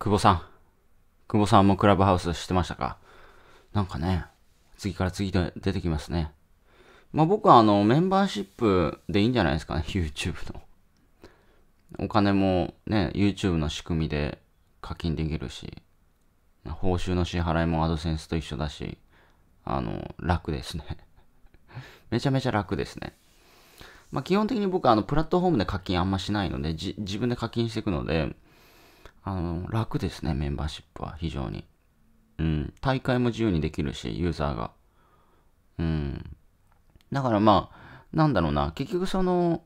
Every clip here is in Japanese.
久保さん。久保さんもクラブハウスしてましたかなんかね、次から次で出てきますね。まあ僕はあの、メンバーシップでいいんじゃないですかね、YouTube の。お金もね、YouTube の仕組みで課金できるし、報酬の支払いもアドセンスと一緒だし、あの、楽ですね。めちゃめちゃ楽ですね。まあ基本的に僕はあの、プラットフォームで課金あんましないので、自分で課金していくので、あの、楽ですね、メンバーシップは非常に。うん、大会も自由にできるし、ユーザーが。うん。だからまあ、なんだろうな、結局その、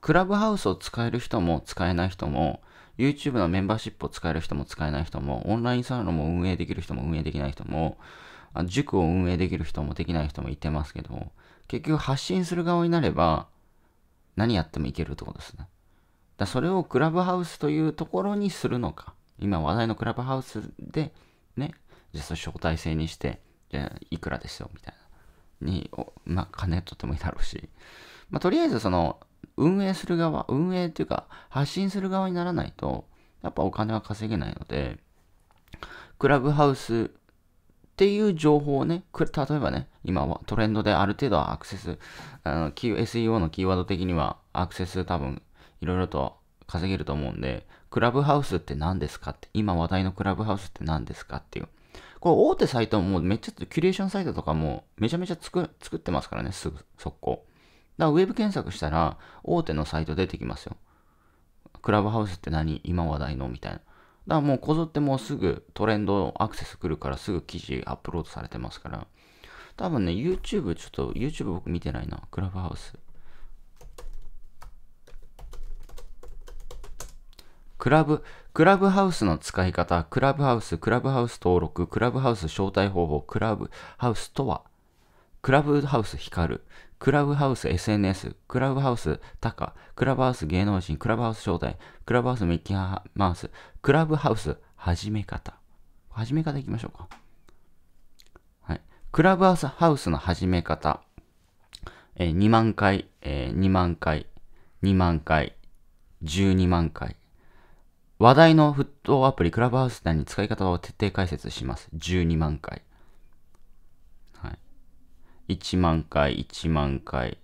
クラブハウスを使える人も使えない人も、YouTube のメンバーシップを使える人も使えない人も、オンラインサロンも運営できる人も運営できない人も、塾を運営できる人もできない人もいてますけど、結局発信する側になれば、何やってもいけるってことですね。だそれをクラブハウスというところにするのか。今話題のクラブハウスで、ね、じゃあ招待制にして、じゃあいくらですよ、みたいな。に、まあ、金取ってもいいだろうし。まあ、とりあえずその、運営する側、運営というか、発信する側にならないと、やっぱお金は稼げないので、クラブハウスっていう情報をね、例えばね、今はトレンドである程度アクセス、あの、SEO のキーワード的にはアクセス多分いろいろと稼げると思うんで、クラブハウスって何ですかって、今話題のクラブハウスって何ですかっていう。これ大手サイトもめっちゃ、キュレーションサイトとかもめちゃめちゃ作作ってますからね、すぐ、速攻。だからウェブ検索したら、大手のサイト出てきますよ。クラブハウスって何今話題のみたいな。だからもうこぞってもうすぐトレンドアクセス来るからすぐ記事アップロードされてますから。多分ね、YouTube ちょっと、YouTube 僕見てないな。クラブハウス。クラブ、クラブハウスの使い方、クラブハウス、クラブハウス登録、クラブハウス招待方法、クラブハウスとは、クラブハウス光る、クラブハウス SNS、クラブハウスタカ、クラブハウス芸能人、クラブハウス招待、クラブハウスミッキーマウス、クラブハウス始め方。始め方いきましょうか。はい。クラブハウスハウスの始め方。えー、2万回、えー、2万回、2万回、12万回、話題の沸騰アプリクラブハウス内に使い方を徹底解説します。12万回。はい。1万回、1万回、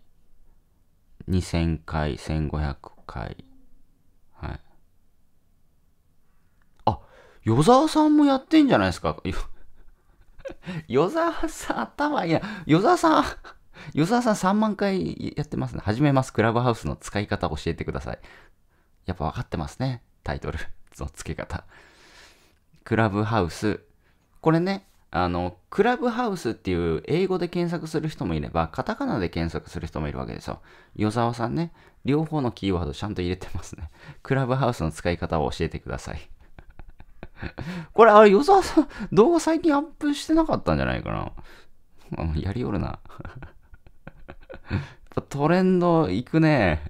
2000回、1500回。はい。あ、与沢さんもやってんじゃないですか。与沢さん、頭いいな。与沢さん、与沢さん3万回やってますね。始めます。クラブハウスの使い方教えてください。やっぱ分かってますね。タイトル の付け方。クラブハウス。これね、あの、クラブハウスっていう英語で検索する人もいれば、カタカナで検索する人もいるわけですよ。与沢さんね、両方のキーワードちゃんと入れてますね。クラブハウスの使い方を教えてください。これ、あれ、与沢さん、動画最近アップしてなかったんじゃないかな。やりよるな。トレンド行くね。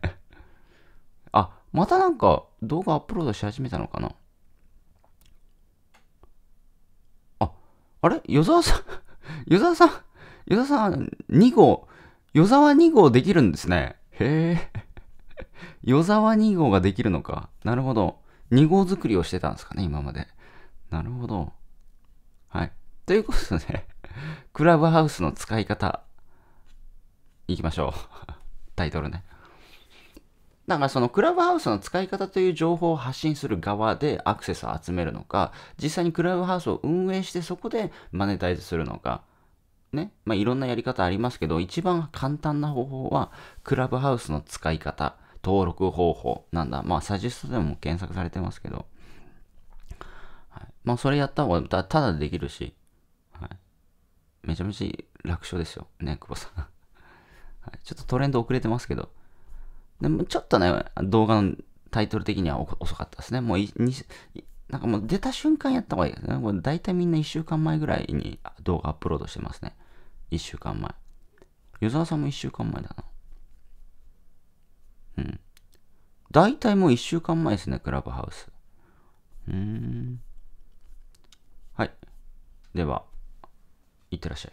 またなんか動画アップロードし始めたのかなあ、あれ 与沢さん、与沢さん、与沢さん2号、与沢2号できるんですね。へえ。与沢2号ができるのか。なるほど。2号作りをしてたんですかね、今まで。なるほど。はい。ということで、ね、クラブハウスの使い方、いきましょう。タイトルね。だからそのクラブハウスの使い方という情報を発信する側でアクセスを集めるのか、実際にクラブハウスを運営してそこでマネタイズするのか、ね、まあ、いろんなやり方ありますけど、一番簡単な方法は、クラブハウスの使い方、登録方法なんだ。まあ、サジェストでも検索されてますけど、はい、まあ、それやった方がたただでできるし、はい、めちゃめちゃ楽勝ですよ、ね、久保さん、はい。ちょっとトレンド遅れてますけど、でもちょっとね、動画のタイトル的には遅かったですね。もうなんかもう出た瞬間やった方がいいですね。これ大体みんな1週間前ぐらいに動画アップロードしてますね。1週間前。湯沢さんも1週間前だな。うん。大体もう1週間前ですね、クラブハウス。うーん。はい。では、いってらっしゃい。